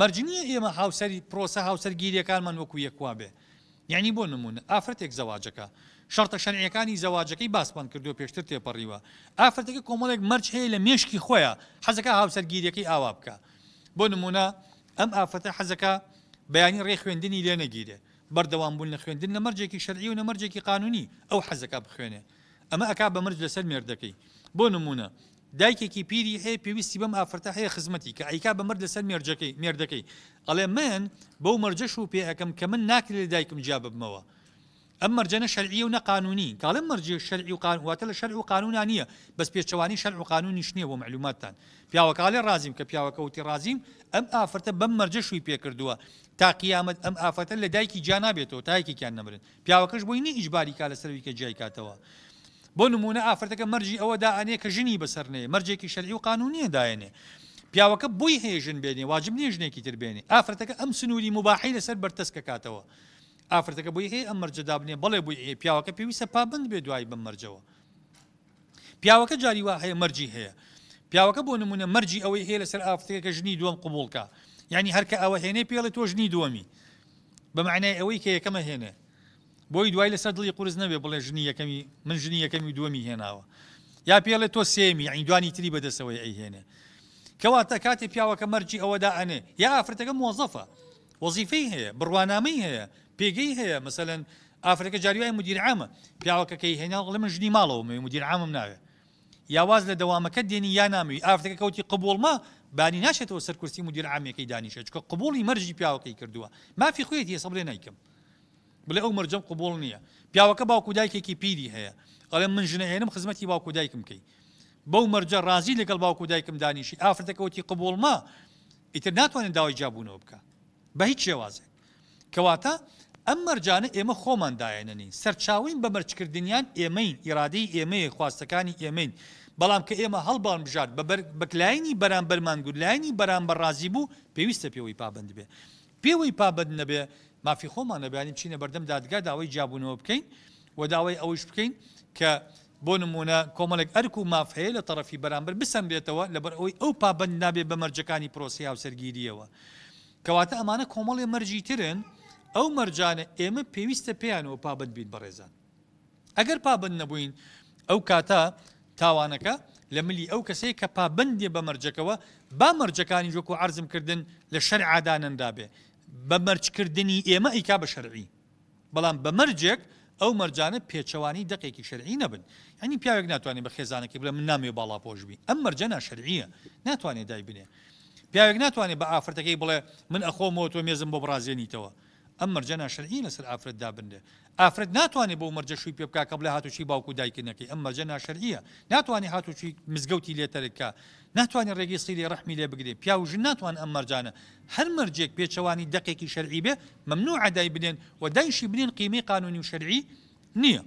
مەرجنیە ئێمە هاوسری پرۆسە هاوسەرگیریەکانمان وەکو یەکوا بێ یعنی بۆ نمونە ئافرەتێک زەواجەکە شەرتە شەنعەکانی زەواجەکەی باسپان کردو پێشتر تێپەڕیوە ئافرەتەکە کۆمەڵێک مەرج هەیە لە مێشکی خۆیە حەزەکە هاوسەرگیریەکەی ئاوا بکە بۆ نمونە ئەم ئافرەتە حەزەکە بەیانی ڕێ خوێندنی لێ نەگیرێ بەردەوام بوون لە خوێندن لە مەرجێکی شەرعی و نەمەرجێکی قانونی ئەو حەزەکە بخوێنێ ئەمە ئەک بە مرج لەسەر مێردەکەی بۆ نمونە دایکێکی پیری هەیە پێویستی بەم ئافرەتە هەیە خزمەتی کە ئەیکا بە مرد لەسەر مێرجەکەی مێردەکەی ئەڵێ من بەو مەرجەش و پێەکەم کە من ناکرێت دایکم جا ببمەوە ئەم مەرجەنە شەرعی و نەقانونی کاڵم مەرجی شەرعی و قانواتە لە شەرع و قانونان نییە بەس پێچوانی شەرع و قانونی شنیە بۆ معلوماتتان پیاوەکاڵێ رازیم کە پیاوەکەوتی رازیم ئەم ئافرەتە بەم مەرجەشوی پێکردووە تا قیامەت ئەم ئافرەتە لە دایکی جا نابێتەوە تایکیان نەمرن پیاوەکەش بۆی نی ئیجباری کا لەسەروی کە جایکاتەوە. بۆ نمونە ئافرەتەکە مەرجی ئەوە داانێ کە ژنی بەسەرنێ مەرجێکی شەرعی و قانونیە داێنێ پیاوەکە بووی هێژن بێنێ واجب نیە ژنێکی تر بێنێ ئافرەتەکە ئەم سنووری مباحی لەسەر بەرتەسکە کاتەوە ئافرەتەکە بووی هەیە ئەم مەرجەدابنێ بەڵێ بووی پیاوەکە پێویستە پابند بێ دوای بم مەرجەوە پیاوەکە جاری وا هەیە مەرجی هەیە پیاوەکە بۆ نمونە مەرجی ئەوەی هەیە لەسەر ئافتەکە ژنی دووەم قوبولکە یعنی هەرکە ئەوە هێنێ پێڵێ تۆ ژنی دووەمی بەمعنای ئەوەی کە یەکەمە هێنێ بۆی دوای لەسەر دڵی قرس نەبێ بڵێ ژنی یەکەمی من ژنی یەکەمی دووەمی هێناوە یا پێڵێ تۆ سێمی ئەیندوانی تری بەدەسەوەی ئەیهێنێ کەواتە کاتێک پیاوەکە مەرجی ئەوەدا ئەنێ یا ئافرەتەکە مۆزەفە وەزیفەی هەیە بڕوانامەی هەیە پێگەی هەیە مثلەن ئافرەکە جاریای مدیرعامە پیاوەکەکەی هێناڵ لە من ژنی ماڵەوە مدیرعامم ناوێت یاواز لە دەوامەکە دێنی یا نامی ئافرەکە کەوتی قبولمە بانی ناشێتەوە سەرکورسی مدیرعامەکەی دانیشە چکە قبولی مەرجی پیاوەکەی کردووە مافی خوێت هێ سەبلێ نیکەم بڵێ ئەو مەرجەم قوبول نییە پیاوەکە باوکو دایکێکی پیری هەیە ئەڵێ من ژنەهێنم خزمەتی باوکو دایکم کەی بەو مەرجە ڕازی لەگەڵ باوکو دایکم دانیشی ئافرەتەکەوتی قبول ما ئیتر ناتوانێت داوای جابوونەوە بکە بە هیچ شێوازێک کەواتە ئەم مەرجانە ئێمە خۆمانداەنی سەرچاوین بە مەرجکردنیان ئێمەین ئیرادەی ئێمەیە خواستەکانی ئێمەین بەڵام کە ئێمە هەڵبان بژات بەکلاینی بەرامبەرمان گولایانی بەرامبەر ڕازی بوو پێویستە پێوەی پابند بێ پێوەی پابند نەبێ مافی خۆمان نەبیانی بچینە بەردەم دادگا داوای جابوونەوە بکەین و داوای ئەوش بکەین کە بۆ نمونە کۆمەڵێک ئەرک و مافەیە لە تەرەفی بەرامبەر بسم بێتەوە لەبەر ئەوی ئەو پابند نابێت بە مەرجەکانی پرۆسی هاو سەرگیریەوە کەواتە ئەمانە کۆمەڵی مەرجی ترن ئەو مەرجانە ئێمە پێویستە پێیانەوە پابند بیت بەڕێزان ئەگەر پابند نەبووین ئەو کاتە تاوانەکە لە ملی ئەو کەسەیە کە پابندێ بە مەرجەکەەوە با مەرجەکانی جۆک و عرزمکردن لە شەرعادانەندا بێ بە مەرجکردنی ئێمە ئیکا بە شەرعی بەڵام بە مەرجێک ئەو مەرجانە پێچەوانی دقێکی شەرعی نەبن ینی پیاوێک ناتوانێت بە خێزانەکە بڵێ من نامێ باڵا پۆشبی ئەم مەرجەنا شەرعیە ناتوانێت دای بنێ پیاوێک ناتوانێت بە ئافرەتەکەی بڵێ من ئەخۆمەوە تۆ مێزم بۆ بڕازێنیتەوە ئەم مەرجە ناشرعی لەسەر ئافرەت دابنێ ئافرەت ناتوانێت بۆ مەرجە شووی پێ بکە کە بڵێ هاتوچی باوکو دایکنەکەی ئەم مەرجە ناشرعە ناتوانانی هاتوچی مزگەوتی لێتەرکە ناتوانێت ڕێگەی سیری ڕحمی لێ بگرێ پیاوژ ناتوان ئەم مەرجانە هەر مەرجێک پێچەوانی دقێکی شەرعی بێ ممنوع عدای بنێن و دایشی بنین قیمی قانونی و شەرعی نییە.